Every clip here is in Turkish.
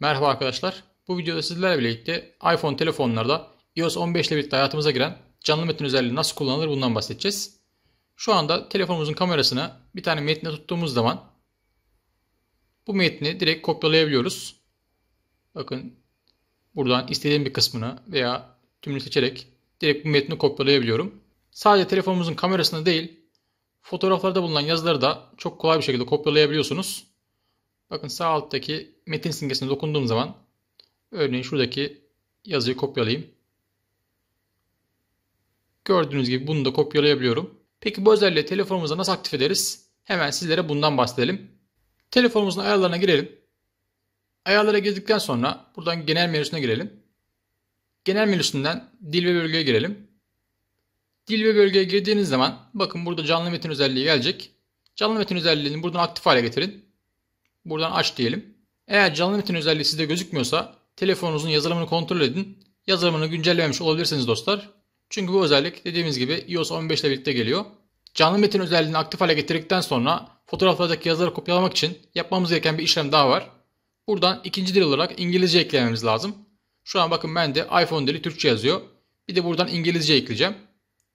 Merhaba arkadaşlar. Bu videoda sizlerle birlikte iPhone telefonlarda iOS 15 ile birlikte hayatımıza giren canlı metin özelliği nasıl kullanılır bundan bahsedeceğiz. Şu anda telefonumuzun kamerasına bir tane metne tuttuğumuz zaman bu metni direkt kopyalayabiliyoruz. Bakın buradan istediğim bir kısmını veya tümünü seçerek direkt bu metni kopyalayabiliyorum. Sadece telefonumuzun kamerasında değil fotoğraflarda bulunan yazıları da çok kolay bir şekilde kopyalayabiliyorsunuz. Bakın sağ alttaki metin simgesine dokunduğum zaman örneğin şuradaki yazıyı kopyalayayım. Gördüğünüz gibi bunu da kopyalayabiliyorum. Peki bu özelliği telefonumuzda nasıl aktif ederiz? Hemen sizlere bundan bahsedelim. Telefonumuzun ayarlarına girelim. Ayarlara girdikten sonra buradan genel menüsüne girelim. Genel menüsünden dil ve bölgeye girelim. Dil ve bölgeye girdiğiniz zaman bakın burada canlı metin özelliği gelecek. Canlı metin özelliğini buradan aktif hale getirin. Buradan aç diyelim. Eğer canlı metin özelliği sizde gözükmüyorsa telefonunuzun yazılımını kontrol edin. Yazılımını güncellememiş olabilirsiniz dostlar. Çünkü bu özellik dediğimiz gibi iOS 15 ile birlikte geliyor. Canlı metin özelliğini aktif hale getirdikten sonra fotoğraflardaki yazıları kopyalamak için yapmamız gereken bir işlem daha var. Buradan ikinci dil olarak İngilizce eklememiz lazım. Şu an bakın ben de iPhone dili Türkçe yazıyor. Bir de buradan İngilizce ekleyeceğim.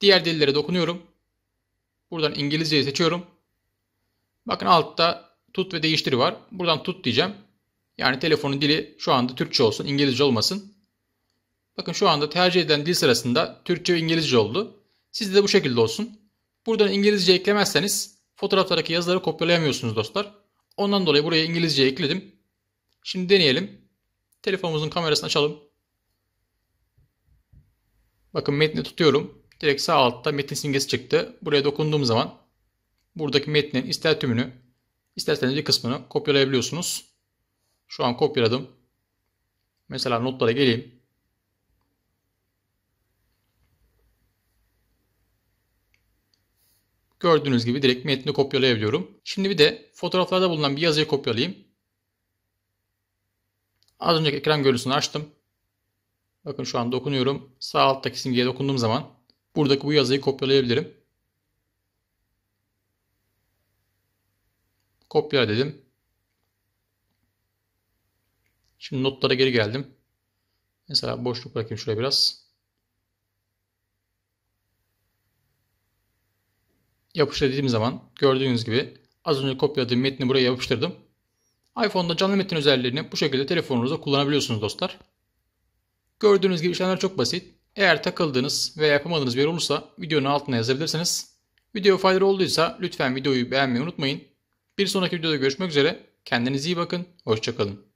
Diğer dillere dokunuyorum. Buradan İngilizceyi seçiyorum. Bakın altta tut ve değiştir var. Buradan tut diyeceğim. Yani telefonun dili şu anda Türkçe olsun, İngilizce olmasın. Bakın şu anda tercih edilen dil sırasında Türkçe ve İngilizce oldu. Sizde de bu şekilde olsun. Buradan İngilizce eklemezseniz fotoğraflardaki yazıları kopyalayamıyorsunuz dostlar. Ondan dolayı buraya İngilizce ekledim. Şimdi deneyelim. Telefonumuzun kamerasını açalım. Bakın metni tutuyorum. Direkt sağ altta metin simgesi çıktı. Buraya dokunduğum zaman buradaki metnin ister tümünü İsterseniz bir kısmını kopyalayabiliyorsunuz. Şu an kopyaladım. Mesela notlara geleyim. Gördüğünüz gibi direkt metni kopyalayabiliyorum. Şimdi bir de fotoğraflarda bulunan bir yazıyı kopyalayayım. Az önceki ekran görüntüsünü açtım. Bakın şu an dokunuyorum. Sağ alttaki simgeye dokunduğum zaman buradaki bu yazıyı kopyalayabilirim. Kopyala dedim. Şimdi notlara geri geldim. Mesela boşluk bırakayım şuraya biraz. Yapıştır dediğim zaman gördüğünüz gibi az önce kopyaladığım metni buraya yapıştırdım. iPhone'da canlı metin özelliklerini bu şekilde telefonunuzda kullanabiliyorsunuz dostlar. Gördüğünüz gibi işlemler çok basit. Eğer takıldığınız veya yapamadığınız bir yer olursa videonun altına yazabilirsiniz. Video faydalı olduysa lütfen videoyu beğenmeyi unutmayın. Bir sonraki videoda görüşmek üzere. Kendinize iyi bakın. Hoşçakalın.